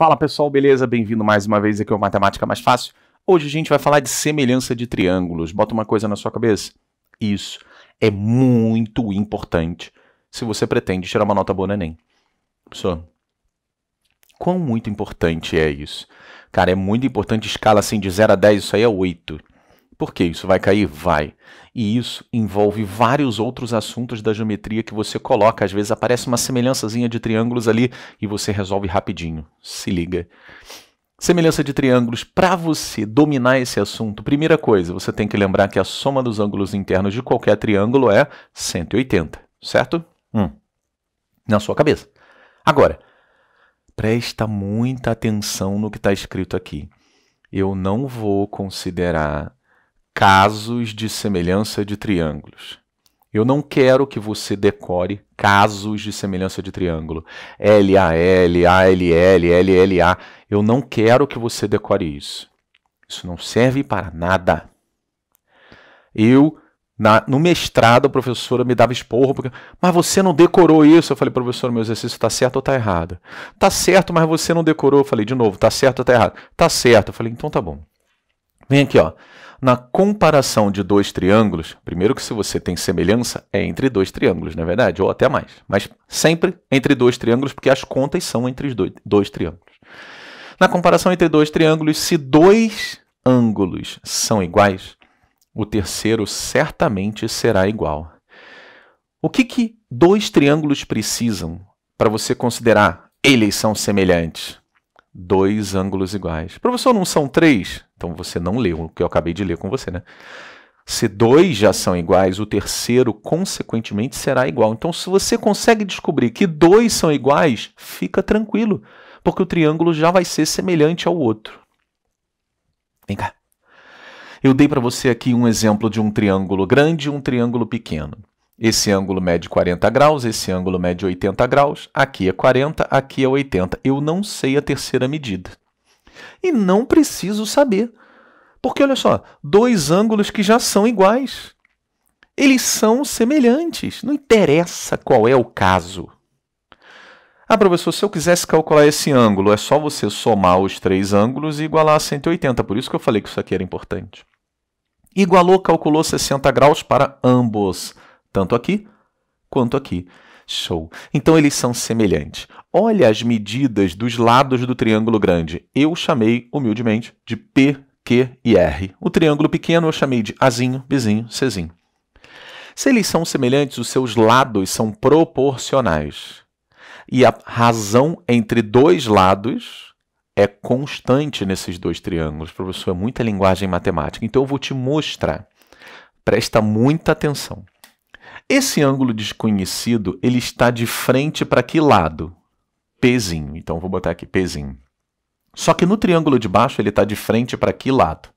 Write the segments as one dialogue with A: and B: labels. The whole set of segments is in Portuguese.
A: Fala pessoal, beleza? Bem-vindo mais uma vez aqui ao Matemática Mais Fácil. Hoje a gente vai falar de semelhança de triângulos. Bota uma coisa na sua cabeça. Isso é muito importante se você pretende tirar uma nota boa no Enem. Pessoal, quão muito importante é isso? Cara, é muito importante escala assim de 0 a 10, isso aí é 8. Porque isso vai cair? Vai. E isso envolve vários outros assuntos da geometria que você coloca. Às vezes aparece uma semelhançazinha de triângulos ali e você resolve rapidinho. Se liga. Semelhança de triângulos, para você dominar esse assunto, primeira coisa, você tem que lembrar que a soma dos ângulos internos de qualquer triângulo é 180, certo? Hum. Na sua cabeça. Agora, presta muita atenção no que está escrito aqui. Eu não vou considerar casos de semelhança de triângulos. Eu não quero que você decore casos de semelhança de triângulo. L, A, L, A, L, L, L, L, A. Eu não quero que você decore isso. Isso não serve para nada. Eu, na, no mestrado, a professora me dava esporro, porque, mas você não decorou isso. Eu falei, professor meu exercício está certo ou está errado? Está certo, mas você não decorou. Eu falei, de novo, está certo ou está errado? Está certo. Eu falei, então tá bom. Vem aqui, ó na comparação de dois triângulos, primeiro que se você tem semelhança, é entre dois triângulos, na é verdade, ou até mais, mas sempre entre dois triângulos, porque as contas são entre os dois, dois triângulos. Na comparação entre dois triângulos, se dois ângulos são iguais, o terceiro certamente será igual. O que, que dois triângulos precisam para você considerar eles são semelhantes? Dois ângulos iguais. Professor, não são três? Então você não leu o que eu acabei de ler com você, né? Se dois já são iguais, o terceiro, consequentemente, será igual. Então, se você consegue descobrir que dois são iguais, fica tranquilo, porque o triângulo já vai ser semelhante ao outro. Vem cá. Eu dei para você aqui um exemplo de um triângulo grande e um triângulo pequeno. Esse ângulo mede 40 graus, esse ângulo mede 80 graus, aqui é 40, aqui é 80. Eu não sei a terceira medida. E não preciso saber. Porque olha só, dois ângulos que já são iguais. Eles são semelhantes. Não interessa qual é o caso. Ah, professor, se eu quisesse calcular esse ângulo, é só você somar os três ângulos e igualar a 180. Por isso que eu falei que isso aqui era importante. Igualou, calculou 60 graus para ambos, tanto aqui quanto aqui. Show. Então eles são semelhantes. Olha as medidas dos lados do triângulo grande. Eu chamei, humildemente, de P, Q e R. O triângulo pequeno eu chamei de Azinho, Bzinho, Czinho. Se eles são semelhantes, os seus lados são proporcionais. E a razão entre dois lados é constante nesses dois triângulos. Professor, é muita linguagem matemática. Então eu vou te mostrar. Presta muita atenção. Esse ângulo desconhecido, ele está de frente para que lado? pezinho? Então, vou botar aqui pezinho. Só que no triângulo de baixo, ele está de frente para que lado?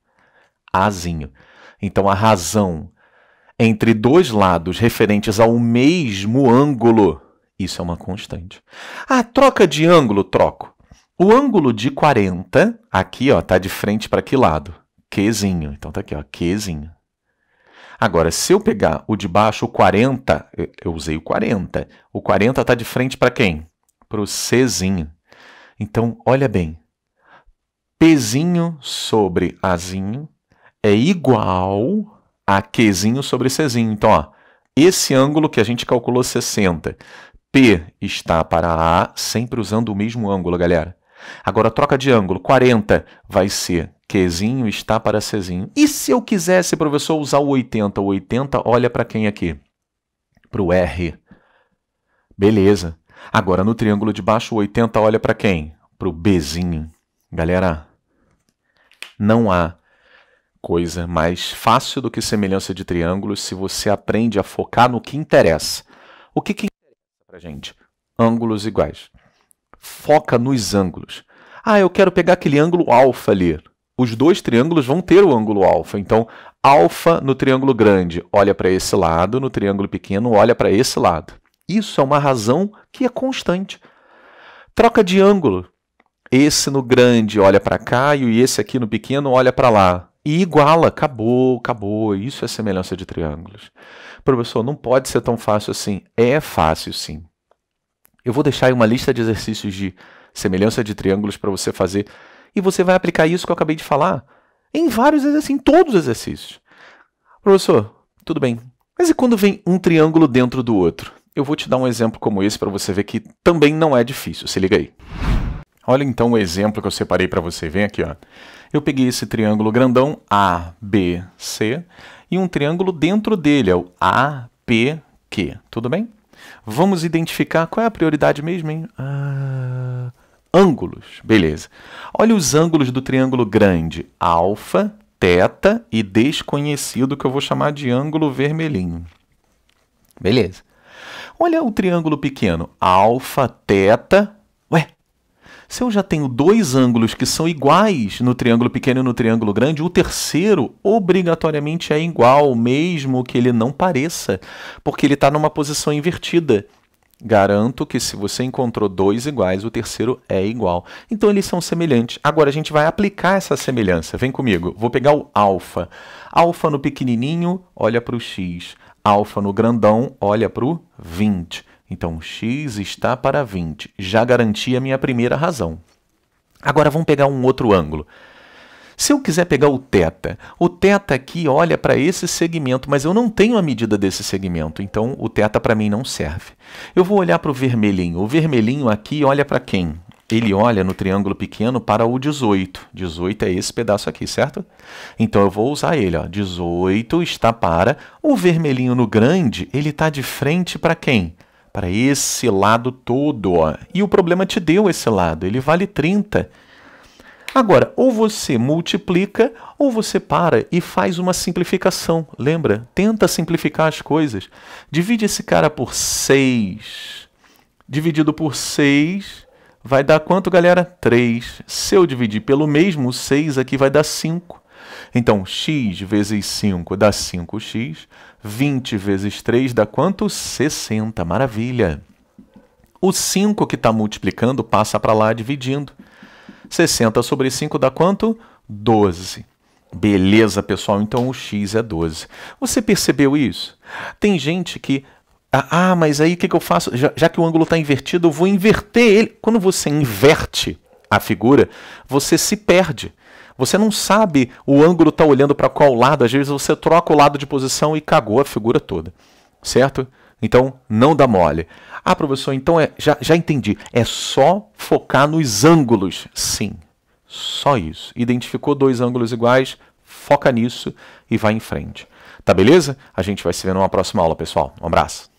A: Azinho. Então, a razão entre dois lados referentes ao mesmo ângulo, isso é uma constante. Ah, troca de ângulo, troco. O ângulo de 40, aqui, ó, tá de frente para que lado? Qzinho. Então, tá aqui, ó, Qzinho. Agora, se eu pegar o de baixo, o 40, eu usei o 40. O 40 está de frente para quem? Para o Czinho. Então, olha bem. Pzinho sobre Azinho é igual a Q sobre Czinho. Então, ó, esse ângulo que a gente calculou 60, P está para A, sempre usando o mesmo ângulo, galera. Agora, troca de ângulo. 40 vai ser Qzinho está para Czinho. E se eu quisesse, professor, usar o 80? O 80 olha para quem aqui? Para o R. Beleza. Agora, no triângulo de baixo, o 80 olha para quem? Para o Bzinho. Galera, não há coisa mais fácil do que semelhança de triângulos se você aprende a focar no que interessa. O que, que interessa para gente? Ângulos iguais. Foca nos ângulos. Ah, eu quero pegar aquele ângulo alfa ali os dois triângulos vão ter o ângulo alfa. Então, alfa no triângulo grande olha para esse lado, no triângulo pequeno olha para esse lado. Isso é uma razão que é constante. Troca de ângulo. Esse no grande olha para cá e esse aqui no pequeno olha para lá. E iguala, acabou, acabou. Isso é semelhança de triângulos. Professor, não pode ser tão fácil assim. É fácil sim. Eu vou deixar aí uma lista de exercícios de semelhança de triângulos para você fazer e você vai aplicar isso que eu acabei de falar em vários exercícios, em todos os exercícios. Professor, tudo bem. Mas e quando vem um triângulo dentro do outro? Eu vou te dar um exemplo como esse para você ver que também não é difícil. Se liga aí. Olha então o exemplo que eu separei para você. Vem aqui, ó. Eu peguei esse triângulo grandão ABC e um triângulo dentro dele, é o APQ. Tudo bem? Vamos identificar qual é a prioridade mesmo, hein? Ah, ângulos. Beleza. Olha os ângulos do triângulo grande: alfa, teta e desconhecido, que eu vou chamar de ângulo vermelhinho. Beleza. Olha o triângulo pequeno: alfa, teta. Ué, se eu já tenho dois ângulos que são iguais no triângulo pequeno e no triângulo grande, o terceiro obrigatoriamente é igual, mesmo que ele não pareça, porque ele está numa posição invertida. Garanto que se você encontrou dois iguais, o terceiro é igual. Então eles são semelhantes. Agora a gente vai aplicar essa semelhança. Vem comigo. Vou pegar o alfa. Alfa no pequenininho, olha para o x. Alfa no grandão, olha para então, o 20. Então x está para 20. Já garanti a minha primeira razão. Agora vamos pegar um outro ângulo. Se eu quiser pegar o θ, o θ aqui olha para esse segmento, mas eu não tenho a medida desse segmento, então o θ para mim não serve. Eu vou olhar para o vermelhinho. O vermelhinho aqui olha para quem? Ele olha no triângulo pequeno para o 18. 18 é esse pedaço aqui, certo? Então eu vou usar ele. Ó. 18 está para. O vermelhinho no grande, ele está de frente para quem? Para esse lado todo. Ó. E o problema te deu esse lado. Ele vale 30. 30. Agora, ou você multiplica ou você para e faz uma simplificação. Lembra? Tenta simplificar as coisas. Divide esse cara por 6. Dividido por 6 vai dar quanto, galera? 3. Se eu dividir pelo mesmo 6 aqui vai dar 5. Então, x vezes 5 dá 5x, 20 vezes 3 dá quanto? 60. Maravilha. O 5 que está multiplicando passa para lá dividindo. 60 sobre 5 dá quanto? 12. Beleza, pessoal, então o x é 12. Você percebeu isso? Tem gente que. Ah, ah, mas aí o que, que eu faço? Já, já que o ângulo está invertido, eu vou inverter ele. Quando você inverte a figura, você se perde. Você não sabe o ângulo está olhando para qual lado, às vezes você troca o lado de posição e cagou a figura toda, certo? Então, não dá mole. Ah, professor, então é, já, já entendi. É só focar nos ângulos. Sim, só isso. Identificou dois ângulos iguais, foca nisso e vai em frente. Tá beleza? A gente vai se ver numa próxima aula, pessoal. Um abraço.